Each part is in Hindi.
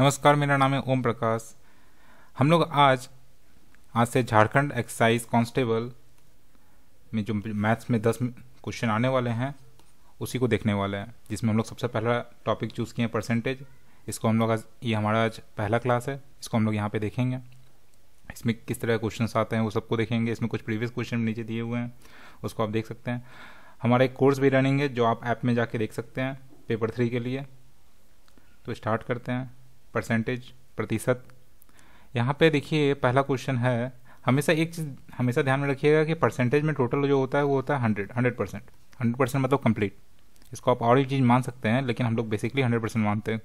नमस्कार मेरा नाम है ओम प्रकाश हम लोग आज आज से झारखंड एक्साइज कांस्टेबल में जो मैथ्स में दस क्वेश्चन आने वाले हैं उसी को देखने वाले हैं जिसमें हम लोग सबसे पहला टॉपिक चूज़ किए हैं परसेंटेज इसको हम लोग आज ये हमारा आज पहला क्लास है इसको हम लोग यहाँ पे देखेंगे इसमें किस तरह के क्वेश्चन आते हैं वो सबको देखेंगे इसमें कुछ प्रीवियस क्वेश्चन नीचे दिए हुए हैं उसको आप देख सकते हैं हमारा एक कोर्स भी रनिंग है जो आप ऐप में जाके देख सकते हैं पेपर थ्री के लिए तो स्टार्ट करते हैं परसेंटेज प्रतिशत यहाँ पे देखिए पहला क्वेश्चन है हमेशा एक चीज़ हमेशा ध्यान में रखिएगा कि परसेंटेज में टोटल जो होता है वो होता है hundred hundred percent hundred percent मतलब कंप्लीट इसको आप और एक चीज़ मान सकते हैं लेकिन हम लोग बेसिकली हंड्रेड परसेंट मानते हैं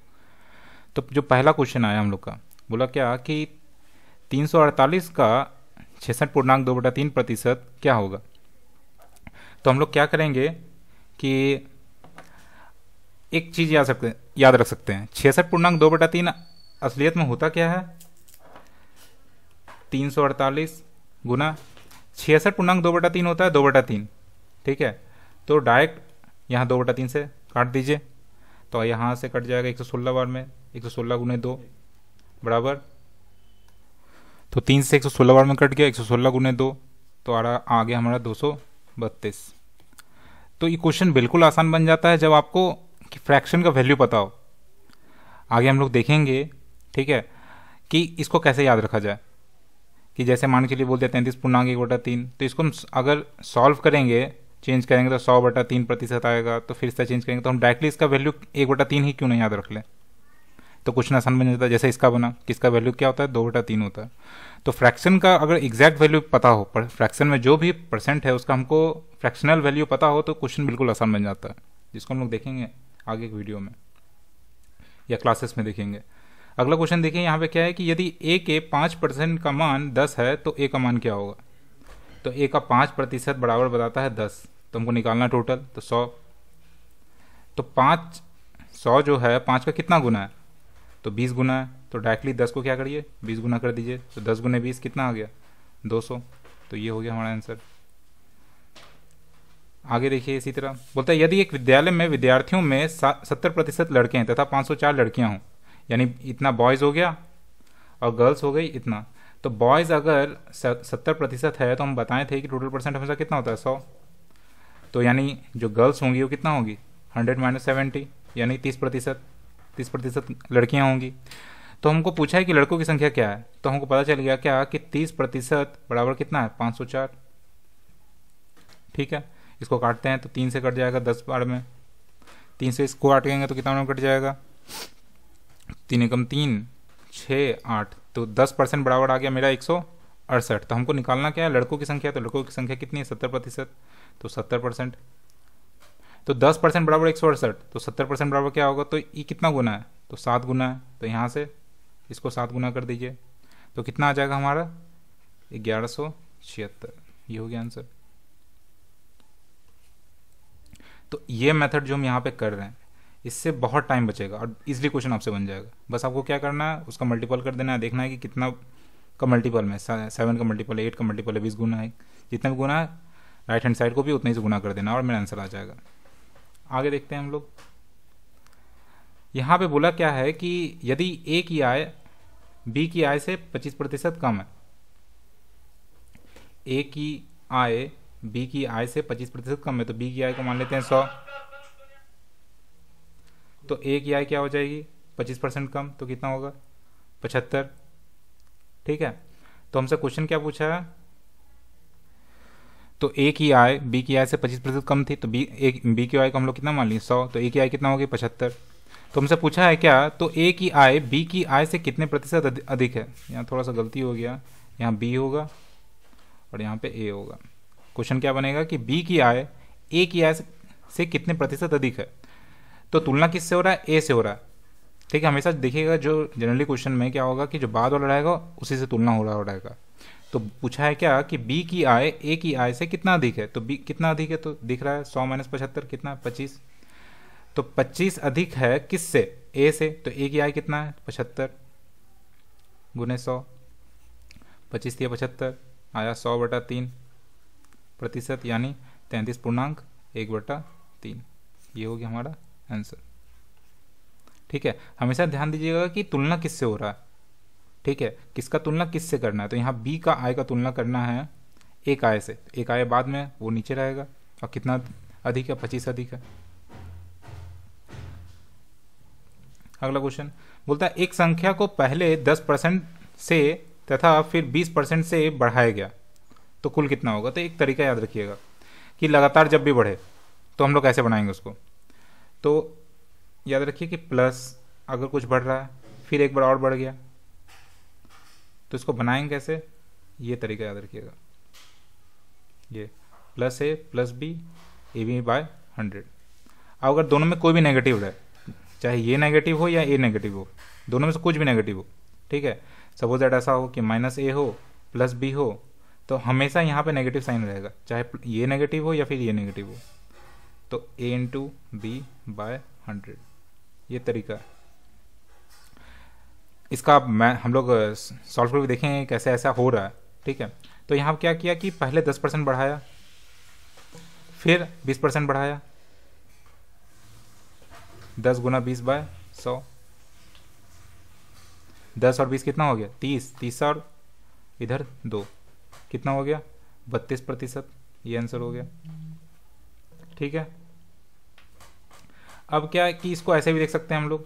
तो जो पहला क्वेश्चन आया हम लोग का बोला क्या कि तीन सौ अड़तालीस का छसठ पूर्णांक दो बटा तीन प्रतिशत क्या होगा तो हम लोग क्या करेंगे कि एक चीज़ याद सकते याद रख सकते हैं छियासठ पूर्णांक दो बटा तीन असलियत में होता क्या है तीन सौ अड़तालीस गुना छियासठ पूर्णांक दो बटा तीन होता है दो बटा तीन ठीक है तो डायरेक्ट यहाँ दो बटा तीन से काट दीजिए तो यहाँ से कट जाएगा एक सौ सोलह बार में एक सौ सोलह गुने दो बराबर तो तीन से एक सौ सोलह बार में कट गया एक सौ सोलह गुने दो तो आ रहा आ गया हमारा दो सौ बत्तीस तो ये क्वेश्चन बिल्कुल आसान बन जाता है जब आपको कि फ्रैक्शन का वैल्यू पता हो आगे हम लोग देखेंगे ठीक है कि इसको कैसे याद रखा जाए कि जैसे मान के लिए बोलते हैं तैंतीस पूर्णांक एक बटा तीन तो इसको हम अगर सॉल्व करेंगे चेंज करेंगे तो सौ बटा तीन प्रतिशत आएगा तो फिर से चेंज करेंगे तो हम डायरेक्टली इसका वैल्यू एक बटा तीन ही क्यों नहीं याद रख लें तो क्वेश्चन आसान बन जाता है जैसे इसका बना किसका वैल्यू क्या होता है दो बटा तीन होता है तो फ्रैक्शन का अगर एग्जैक्ट वैल्यू पता हो पर फ्रैक्शन में जो भी परसेंट है उसका हमको फ्रैक्शनल वैल्यू पता हो तो क्वेश्चन बिल्कुल आसान बन जाता है जिसको हम लोग देखेंगे आगे एक वीडियो में या क्लासेस में देखेंगे अगला क्वेश्चन देखिए यहाँ पे क्या है कि यदि ए के पाँच परसेंट का मान दस है तो ए का मान क्या होगा तो ए का पाँच प्रतिशत बराबर बताता है दस तो हमको निकालना टोटल तो सौ तो पाँच सौ जो है पाँच का कितना गुना है तो बीस गुना है तो डायरेक्टली दस को क्या करिए बीस गुना कर दीजिए तो दस गुना बीस कितना आ गया दो सौ तो ये हो गया हमारा आंसर आगे देखिए इसी तरह बोलता है यदि एक विद्यालय में विद्यार्थियों में सत्तर प्रतिशत लड़के हैं तथा पाँच सौ चार लड़कियाँ हों यानी इतना बॉयज़ हो गया और गर्ल्स हो गई इतना तो बॉयज़ अगर सत्तर प्रतिशत है तो हम बताए थे कि टोटल परसेंट हमेशा कितना होता है सौ तो यानी जो गर्ल्स होंगी वो कितना होगी हंड्रेड माइनस सेवेंटी यानी तीस प्रतिशत तीस प्रतिशत लड़कियाँ होंगी तो हमको पूछा है कि लड़कों की संख्या क्या है तो हमको पता चल गया क्या कि तीस प्रतिशत बराबर कितना है पाँच सौ चार ठीक है इसको काटते हैं तो तीन से कट जाएगा दस बार में तीन से इसको काटेंगे तो कितना में कट जाएगा तीन एकम तीन छः आठ तो दस परसेंट बराबर आ गया मेरा एक सौ अड़सठ तो हमको निकालना क्या है लड़कों की संख्या तो लड़कों की संख्या कितनी है सत्तर प्रतिशत तो सत्तर परसेंट तो दस परसेंट बराबर एक सौ अड़सठ तो सत्तर परसेंट बराबर क्या होगा तो ये कितना गुना है तो सात गुना है तो यहाँ से इसको सात गुना कर दीजिए तो कितना आ जाएगा हमारा ग्यारह सौ छिहत्तर ये हो गया आंसर तो ये मेथड जो हम यहाँ पे कर रहे हैं इससे बहुत टाइम बचेगा और इजिली क्वेश्चन आपसे बन जाएगा बस आपको क्या करना है उसका मल्टीपल कर देना है देखना है कि कितना का मल्टीपल में सेवन का मल्टीपल है एट का मल्टीपल है बीस गुना है जितना भी गुना है राइट हैंड साइड को भी उतना ही से गुना कर देना और मेरा आंसर आ जाएगा आगे देखते हैं हम लोग यहाँ पे बोला क्या है कि यदि ए की आय बी की आय से 25 प्रतिशत कम है ए की आय बी की आय से 25 प्रतिशत कम है तो बी की आय को मान लेते हैं 100 तो ए की आय क्या हो जाएगी 25 परसेंट कम तो कितना होगा पचहत्तर ठीक है तो हमसे क्वेश्चन क्या पूछा है तो ए की आय बी की आय से 25 प्रतिशत कम थी तो बी ए बी की आय को हम लोग कितना मान लिए 100 तो ए की आय कितना होगी पचहत्तर तो हमसे पूछा है क्या तो ए की आय बी की आय से कितने प्रतिशत अधिक है यहाँ थोड़ा सा गलती हो गया यहाँ बी होगा और यहाँ पे ए होगा क्वेश्चन क्या बनेगा कि बी की आय ए की आय से कितने प्रतिशत अधिक है तो तुलना किससे हो रहा है ए से हो रहा है ठीक है हमेशा देखिएगा जो जनरली क्वेश्चन में क्या होगा कि जो बाद वाला रहेगा उसी से तुलना हो रहा हो रहेगा तो पूछा है क्या कि बी की आय ए की आय से कितना अधिक है तो बी कितना अधिक है तो दिख रहा है सौ माइनस पचहत्तर कितना पच्चीस तो पच्चीस अधिक है किससे ए से तो ए की आय कितना है पचहत्तर गुने सौ पच्चीस या पचहत्तर आया सौ बटा तीन प्रतिशत यानी तैंतीस पूर्णांक एक बटा तीन ये हो गया हमारा आंसर ठीक है हमेशा ध्यान दीजिएगा कि तुलना किससे हो रहा है ठीक है किसका तुलना किससे करना है तो यहाँ बी का आय का तुलना करना है एक आय से एक आय बाद में वो नीचे रहेगा और कितना अधिक है पच्चीस अधिक है अगला क्वेश्चन बोलता है एक संख्या को पहले दस परसेंट से तथा फिर बीस परसेंट से बढ़ाया गया तो कुल कितना होगा तो एक तरीका याद रखिएगा कि लगातार जब भी बढ़े तो हम लोग कैसे बनाएंगे उसको तो याद रखिए कि प्लस अगर कुछ बढ़ रहा है फिर एक बार और बढ़ गया तो इसको बनाएंगे कैसे ये तरीका याद रखिएगा ये plus A plus B A B by hundred अब अगर दोनों में कोई भी नेगेटिव रहे चाहे ये नेगेटिव हो या ए नेगेटिव हो दोनों में से कुछ भी नेगेटिव हो ठीक है सपोज दैट ऐसा हो कि माइनस ए हो प्लस बी हो तो हमेशा यहाँ पे नेगेटिव साइन रहेगा चाहे ये नेगेटिव हो या फिर ये नेगेटिव हो तो A into B by hundred ये तरीका है इसका मैं हम लोग सॉल्व करके देखेंगे कैसे ऐसा हो रहा है ठीक है तो यहाँ क्या किया कि पहले दस परसेंट बढ़ाया फिर बीस परसेंट बढ़ाया दस गुना बीस बाय सौ दस और बीस कितना हो गया तीस तीस और इधर दो कितना हो गया बत्तीस प्रतिशत ये आंसर हो गया ठीक है अब क्या कि इसको ऐसे भी देख सकते हैं हम लोग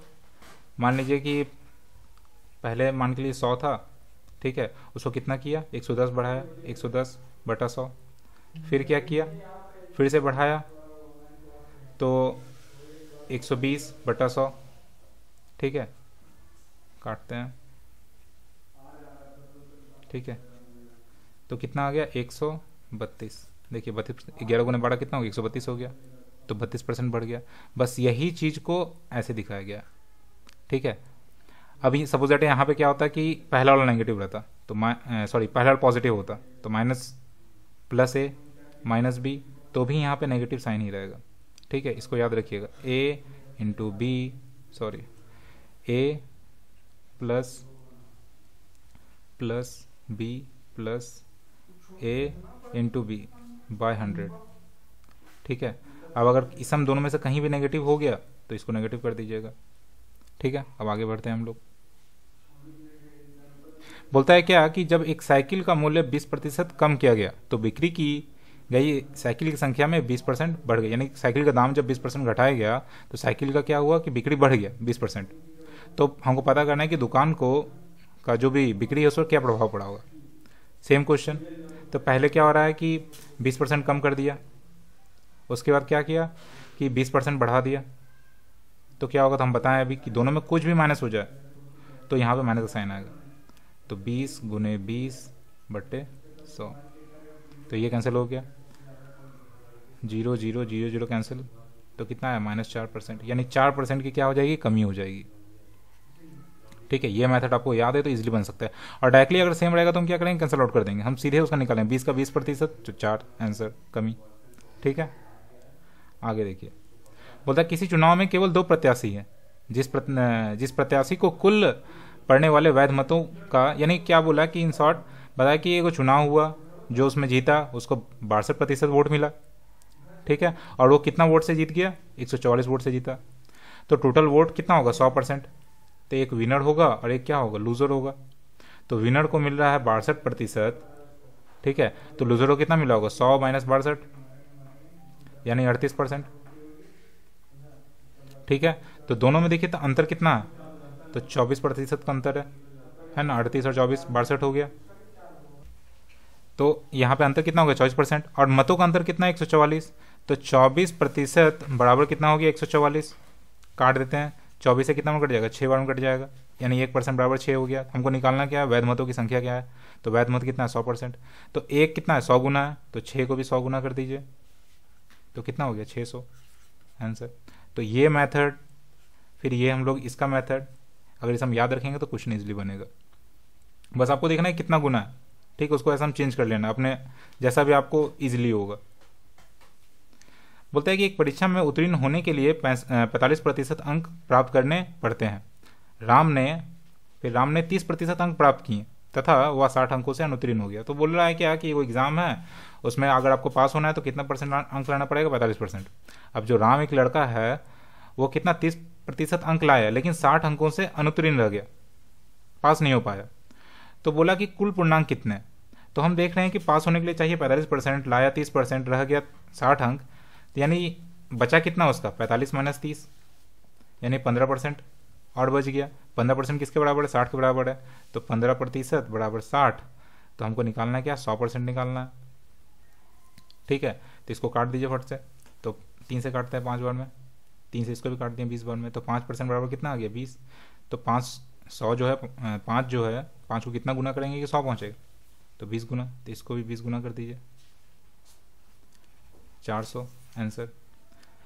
मान लीजिए कि पहले मान के लिए सौ था ठीक है उसको कितना किया एक सौ दस बढ़ाया एक सौ दस बटा सौ फिर क्या किया फिर से बढ़ाया तो एक सौ बीस बटा सौ ठीक है काटते हैं ठीक है तो कितना आ गया एक सौ बत्तीस देखिए बत्तीस ग्यारह गुना बढ़ा कितना हो गया एक सौ बत्तीस हो गया तो बत्तीस परसेंट बढ़ गया बस यही चीज़ को ऐसे दिखाया गया ठीक है अभी सपोज दैट यहाँ पे क्या होता कि पहला वाला नेगेटिव रहता तो सॉरी पहला वाला पॉजिटिव होता तो minus plus A minus B तो भी यहाँ पे नेगेटिव साइन ही रहेगा ठीक है इसको याद रखिएगा A into B sorry A plus plus B plus A into B by hundred ठीक है अब अगर इसम दोनों में से कहीं भी नेगेटिव हो गया तो इसको नेगेटिव कर दीजिएगा ठीक है अब आगे बढ़ते हैं हम लोग बोलता है क्या कि जब एक साइकिल का मूल्य 20 प्रतिशत कम किया गया तो बिक्री की गई साइकिल की संख्या में 20 परसेंट बढ़ गई यानी साइकिल का दाम जब 20 परसेंट घटाया गया तो साइकिल का क्या हुआ कि बिक्री बढ़ गया 20 परसेंट तो हमको पता करना है कि दुकान को का जो भी बिक्री है उस पर क्या प्रभाव पड़ा होगा सेम क्वेश्चन तो पहले क्या हो रहा है कि बीस परसेंट कम कर दिया उसके बाद क्या किया कि बीस परसेंट बढ़ा दिया तो क्या होगा तो हम बताएं अभी कि दोनों में कुछ भी माइनस हो जाए तो यहाँ पे माइनस का साइन आएगा तो बीस गुने बीस बट्टे सौ तो ये कैंसिल हो गया zero zero zero zero cancel तो कितना है माइनस चार परसेंट यानी चार परसेंट की क्या हो जाएगी कमी हो जाएगी ठीक है ये मेथड आपको याद है तो इजिली बन सकता है और डायरेक्टली अगर सेम रहेगा तो हम क्या करेंगे कैंसिल आउट कर देंगे हम सीधे उसका निकालें बीस का बीस प्रतिशत तो चार आंसर कमी ठीक है आगे देखिए बोलता है किसी चुनाव में केवल दो प्रत्याशी हैं जिस प्रत, जिस प्रत्याशी को कुल पढ़ने वाले वैध मतों का यानी क्या बोला कि इन शॉर्ट बताया कि एक चुनाव हुआ जो उसमें जीता उसको बासठ प्रतिशत वोट मिला ठीक है और वो कितना वोट से जीत गया एक वोट से जीता तो टोटल वोट कितना होगा सौ परसेंट तो एक विनर होगा और एक क्या होगा लूजर होगा तो विनर को मिल रहा है बासठ प्रतिशत ठीक है तो लूजर को कितना मिला होगा सौ माइनस बासठ यानी अड़तीस परसेंट ठीक है तो दोनों में देखिए तो अंतर कितना है तो चौबीस प्रतिशत का अंतर है है ना अड़तीस और चौबीस बासठ हो गया तो यहाँ पे अंतर कितना हो गया चौबीस परसेंट और मतों का अंतर कितना है एक सौ चौवालीस तो चौबीस प्रतिशत बराबर कितना हो गया एक सौ चौवालीस काट देते हैं चौबीस से कितना में कट जाएगा छः बार में कट जाएगा यानी एक परसेंट बराबर छः हो गया तो हमको निकालना क्या है वैध मतों की संख्या क्या है तो वैध मत कितना है सौ परसेंट तो एक कितना है सौ गुना है तो छः को भी सौ गुना कर दीजिए तो कितना हो गया छः सौ आंसर तो ये मैथड फिर ये हम लोग इसका मैथड अगर इसे हम याद रखेंगे तो क्वेश्चन ईजिली बनेगा बस आपको देखना है कितना गुना है ठीक है उसको ऐसा हम चेंज कर लेना अपने जैसा भी आपको ईजिली होगा बोलते हैं कि एक परीक्षा में उत्तीर्ण होने के लिए पैंतालीस प्रतिशत अंक प्राप्त करने पड़ते हैं राम ने फिर राम ने तीस प्रतिशत अंक प्राप्त किए तथा वह साठ अंकों से अनुत्तीर्ण हो गया तो बोल रहा है क्या कि वो एग्ज़ाम है उसमें अगर आपको पास होना है तो कितना परसेंट अंक लाना पड़ेगा पैंतालीस परसेंट अब जो राम एक लड़का है वो कितना तीस प्रतिशत अंक लाया लेकिन साठ अंकों से अनुत्तीर्ण रह गया पास नहीं हो पाया तो बोला कि कुल पूर्णांक कितने तो हम देख रहे हैं कि पास होने के लिए चाहिए पैंतालीस परसेंट लाया तीस परसेंट रह गया साठ अंक तो यानी बचा कितना उसका पैंतालीस माइनस तीस यानी पंद्रह परसेंट और बच गया पंद्रह परसेंट किसके बराबर है साठ के बराबर है तो पंद्रह प्रतिशत बराबर साठ तो हमको निकालना है क्या सौ परसेंट निकालना है ठीक है तो इसको काट दीजिए फट से तो तीन से काटते हैं पाँच बार में तीन से इसको भी काट दिए बीस बार में तो पाँच परसेंट बराबर कितना आ गया बीस तो पाँच सौ जो है पाँच जो है पाँच को कितना गुना करेंगे कि सौ पहुँचेगा तो बीस गुना तो इसको भी बीस गुना कर दीजिए चार सौ आंसर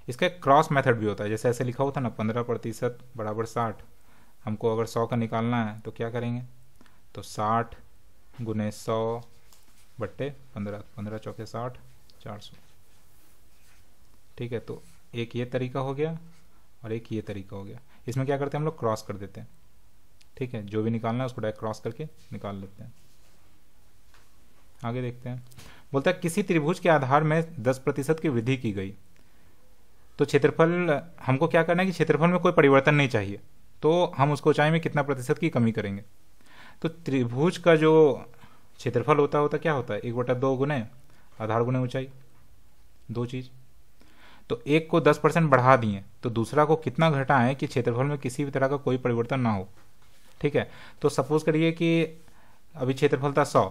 इसका एक क्रॉस मेथड भी होता है जैसे ऐसे लिखा होता है ना पंद्रह प्रतिशत बराबर साठ हमको अगर सौ का निकालना है तो क्या करेंगे तो साठ गुने सौ बट्टे पंद्रह पंद्रह चौके साठ चार सौ ठीक है तो एक ये तरीका हो गया और एक ये तरीका हो गया इसमें क्या करते हैं हम लोग क्रॉस कर देते हैं ठीक है जो भी निकालना है उसको डायरेक्ट क्रॉस करके निकाल लेते हैं आगे देखते हैं बोलता है किसी त्रिभुज के आधार में दस प्रतिशत की वृद्धि की गई तो क्षेत्रफल हमको क्या करना है कि क्षेत्रफल में कोई परिवर्तन नहीं चाहिए तो हम उसको ऊंचाई में कितना प्रतिशत की कमी करेंगे तो त्रिभुज का जो क्षेत्रफल होता होता क्या होता है एक बटा दो गुने आधार गुने ऊंचाई दो चीज़ तो एक को दस परसेंट बढ़ा दिए तो दूसरा को कितना घटाएं कि क्षेत्रफल में किसी भी तरह का कोई परिवर्तन ना हो ठीक है तो सपोज करिए कि अभी क्षेत्रफल था सौ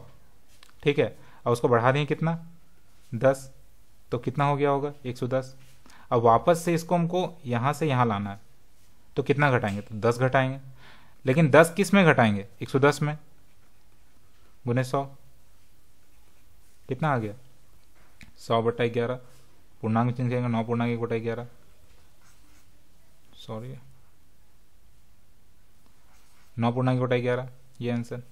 ठीक है और उसको बढ़ा दें कितना दस तो कितना हो गया होगा एक सौ दस अब वापस से इसको हमको यहाँ से यहाँ लाना है तो कितना घटाएंगे तो दस घटाएंगे लेकिन दस किस में घटाएंगे एक सौ दस में गुने सौ कितना आ गया सौ बटा ग्यारह पूर्णांग चिन्ह करेंगे नौ पूर्णांग एक बटा ग्यारह सॉरी नौ एक बटा ग्यारह ये आंसर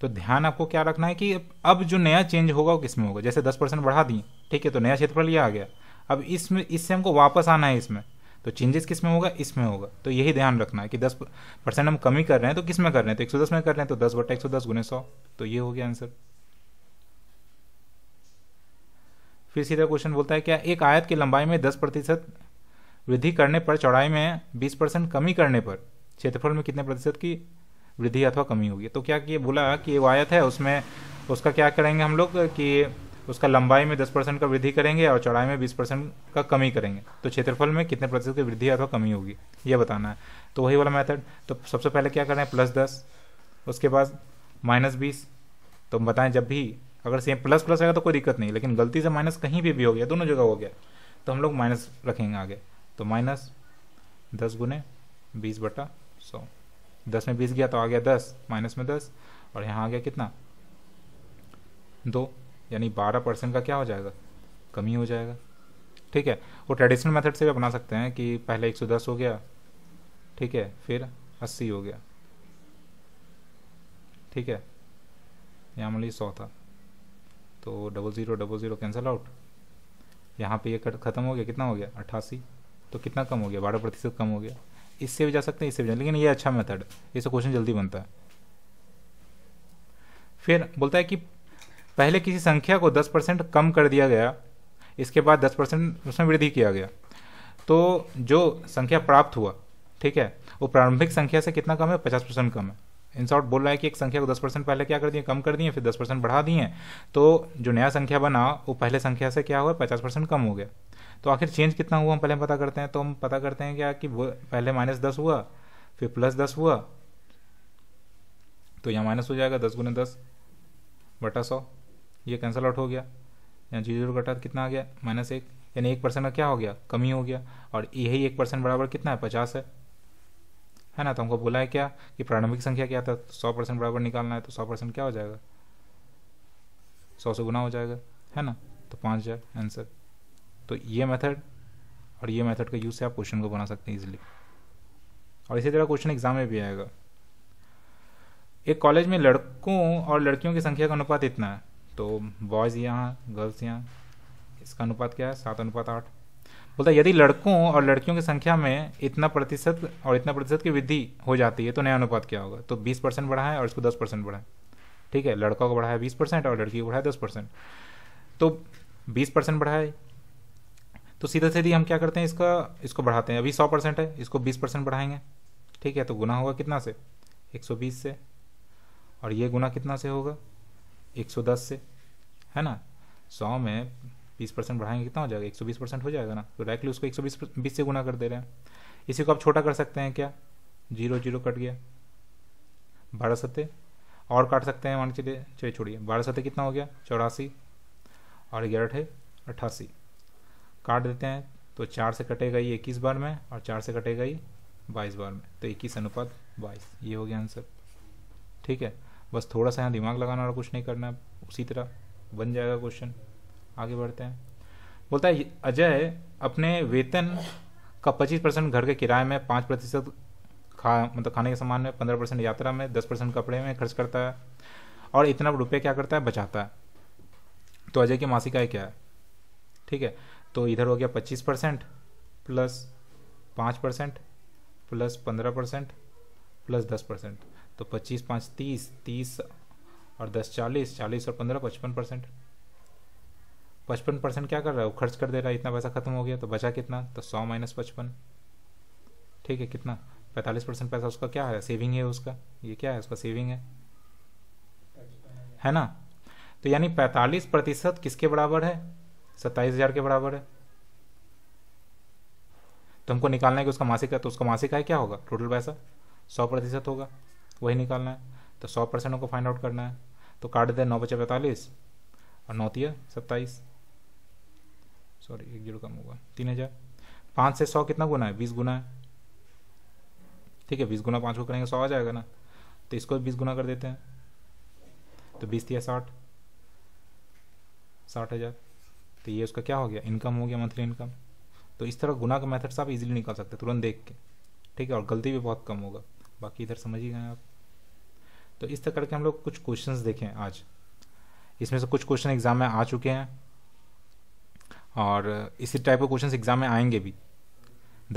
तो ध्यान आपको क्या रखना है कि अब जो नया चेंज होगा वो किसमें होगा जैसे दस परसेंट बढ़ा दिए ठीक है तो नया क्षेत्रफल ये आ गया अब इसमें इससे हमको वापस आना है इसमें तो चेंजेस किसमें होगा इसमें होगा तो यही ध्यान रखना है कि दस परसेंट हम कमी कर रहे हैं तो किसमें कर रहे हैं तो एक सौ दस में कर रहे हैं तो दस बटा एक सौ दस गुने सौ तो ये हो गया आंसर फिर सीधा क्वेश्चन बोलता है क्या एक आयत की लंबाई में दस प्रतिशत वृद्धि करने पर चौड़ाई में बीस परसेंट कमी करने पर क्षेत्रफल में कितने प्रतिशत की वृद्धि अथवा कमी होगी तो क्या ये बोला कि वो वायत है उसमें उसका क्या करेंगे हम लोग कि उसका लंबाई में 10 परसेंट का वृद्धि करेंगे और चौड़ाई में 20 परसेंट का कमी करेंगे तो क्षेत्रफल में कितने प्रतिशत की वृद्धि अथवा कमी होगी ये बताना है तो वही वाला मेथड तो सबसे पहले क्या करें प्लस दस उसके बाद माइनस बीस तो बताएं जब भी अगर सेम प्लस प्लस आएगा तो कोई दिक्कत नहीं लेकिन गलती से माइनस कहीं भी भी हो गया दोनों जगह हो गया तो हम लोग माइनस रखेंगे आगे तो माइनस दस गुने बीस बटा सौ दस में बीस गया तो आ गया दस माइनस में दस और यहाँ आ गया कितना दो यानी बारह परसेंट का क्या हो जाएगा कमी हो जाएगा ठीक है वो ट्रेडिशनल मेथड से भी बना सकते हैं कि पहले एक सौ दस हो गया ठीक है फिर अस्सी हो गया ठीक है यहाँ मान लीजिए सौ था तो double zero double zero cancel out यहाँ पे ये ख़त्म हो गया कितना हो गया अट्ठासी तो कितना कम हो गया बारह प्रतिशत कम हो गया इससे भी जा सकते हैं इससे भी जा लेकिन ये अच्छा मेथड इससे क्वेश्चन जल्दी बनता है फिर बोलता है कि पहले किसी संख्या को दस परसेंट कम कर दिया गया इसके बाद दस परसेंट उसमें वृद्धि किया गया तो जो संख्या प्राप्त हुआ ठीक है वो प्रारंभिक संख्या से कितना कम है पचास परसेंट कम है इन शॉर्ट बोल रहा है कि एक संख्या को दस परसेंट पहले क्या कर दिए कम कर दिए फिर दस परसेंट बढ़ा दिए तो जो नया संख्या बना वो पहले संख्या से क्या हुआ पचास परसेंट कम हो गया तो आखिर चेंज कितना हुआ हम पहले पता करते हैं तो हम पता करते हैं क्या कि पहले माइनस दस हुआ फिर प्लस दस हुआ तो यहाँ माइनस हो जाएगा दस गुना दस बटा सौ ये कैंसिल आउट हो गया यहाँ जीरो जीरो कटा कितना आ गया माइनस एक यानी एक परसेंट का क्या हो गया कमी हो गया और यही एक परसेंट बराबर कितना है पचास है है ना तो हमको बोला है क्या कि प्रारंभिक संख्या क्या था तो सौ परसेंट बराबर निकालना है तो सौ परसेंट क्या हो जाएगा सौ से गुना हो जाएगा है ना तो पाँच हज़ार आंसर तो ये मेथड और ये मेथड का यूज़ से आप क्वेश्चन को बना सकते हैं इजीली और इसी तरह क्वेश्चन एग्जाम में भी आएगा एक कॉलेज में लड़कों और लड़कियों की संख्या का अनुपात इतना है तो बॉयज़ यहाँ गर्ल्स यहाँ इसका अनुपात क्या है सात अनुपात आठ बोलता है यदि लड़कों और लड़कियों की संख्या में इतना प्रतिशत और इतना प्रतिशत की वृद्धि हो जाती है तो नया अनुपात क्या होगा तो 20 परसेंट बढ़ाए और इसको 10 परसेंट बढ़ाए ठीक है लड़का को बढ़ाया बीस 20 परसेंट और लड़की को बढ़ाया दस 10 परसेंट तो 20 परसेंट बढ़ाए तो सीधा सीधी हम क्या करते हैं इसका इसको बढ़ाते हैं अभी सौ परसेंट है इसको बीस परसेंट बढ़ाएंगे ठीक है तो गुना होगा कितना से एक सौ बीस से और ये गुना कितना से होगा एक सौ दस से है ना सौ में बीस परसेंट बढ़ाएंगे कितना हो जाएगा एक सौ बीस परसेंट हो जाएगा ना तो डायरेक्टली उसको एक सौ बीस बीस से गुना कर दे रहे हैं इसी को आप छोटा कर सकते हैं क्या जीरो जीरो कट गया बारह सत्ते और काट सकते हैं मान के चलिए चलिए छोड़िए बारह सत्ते कितना हो गया चौरासी और ग्यारह अट्ठासी काट देते हैं तो चार से कटेगा ये इक्कीस बार में और चार से कटेगा ये बाईस बार में तो इक्कीस अनुपात बाईस ये हो गया आंसर ठीक है बस थोड़ा सा यहाँ दिमाग लगाना और कुछ नहीं करना उसी तरह बन जाएगा क्वेश्चन आगे बढ़ते हैं बोलता है अजय अपने वेतन का पच्चीस परसेंट घर के किराए में पाँच प्रतिशत खा मतलब खाने के सामान में पंद्रह परसेंट यात्रा में दस परसेंट कपड़े में खर्च करता है और इतना रुपये क्या करता है बचाता है तो अजय की मासिक आय क्या है ठीक है तो इधर हो गया पच्चीस परसेंट प्लस पाँच परसेंट प्लस पंद्रह परसेंट प्लस दस परसेंट तो पच्चीस पाँच तीस तीस और दस चालीस चालीस और पंद्रह पचपन परसेंट पचपन परसेंट क्या कर रहा है वो खर्च कर दे रहा है इतना पैसा खत्म हो गया तो बचा कितना तो सौ माइनस पचपन ठीक है कितना पैंतालीस परसेंट पैसा उसका क्या है सेविंग है उसका ये क्या है उसका सेविंग है है ना तो यानी पैंतालीस प्रतिशत किसके बराबर है सत्ताईस हज़ार के बराबर है तो हमको निकालना है कि उसका मासिक है तो उसका मासिक है क्या होगा टोटल पैसा सौ प्रतिशत होगा वही निकालना है तो सौ परसेंट हमको फाइंड आउट करना है तो काट देते हैं नौ बचे पैंतालीस और नौ तीय सत्ताईस सॉरी एक जीरो कम होगा तीन हज़ार पाँच से सौ कितना गुना है बीस गुना है ठीक है बीस गुना पाँच को करेंगे सौ आ जाएगा ना तो इसको बीस गुना कर देते हैं तो बीस तीस साठ साठ हज़ार तो ये उसका क्या हो गया इनकम हो गया मंथली इनकम तो इस तरह गुना का से आप इजीली निकाल सकते हैं तुरंत देख के ठीक है और गलती भी बहुत कम होगा बाकी इधर समझ ही गए आप तो इस तरह करके हम लोग कुछ क्वेश्चन देखें आज इसमें से कुछ क्वेश्चन एग्जाम में आ चुके हैं और इसी टाइप के क्वेश्चन एग्जाम में आएंगे भी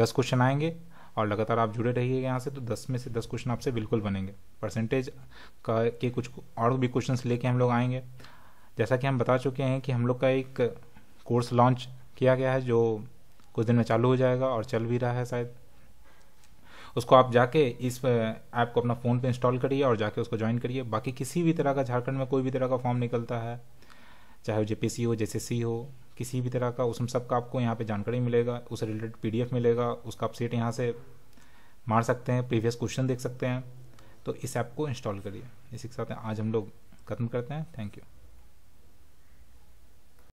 दस क्वेश्चन आएंगे और लगातार आप जुड़े रहिएगा यहाँ से तो दस में से दस क्वेश्चन आपसे बिल्कुल बनेंगे परसेंटेज का के कुछ और भी क्वेश्चन लेके हम लोग आएंगे जैसा कि हम बता चुके हैं कि हम लोग का एक कोर्स लॉन्च किया गया है जो कुछ दिन में चालू हो जाएगा और चल भी रहा है शायद उसको आप जाके इस ऐप को अपना फ़ोन पे इंस्टॉल करिए और जाके उसको ज्वाइन करिए बाकी किसी भी तरह का झारखंड में कोई भी तरह का फॉर्म निकलता है चाहे वो जे हो जे हो किसी भी तरह का उसमें सबका आपको यहाँ पे जानकारी मिलेगा उससे रिलेटेड पी मिलेगा उसका आप सीट यहाँ से मार सकते हैं प्रीवियस क्वेश्चन देख सकते हैं तो इस ऐप को इंस्टॉल करिए इसी के साथ आज हम लोग ख़त्म करते हैं थैंक यू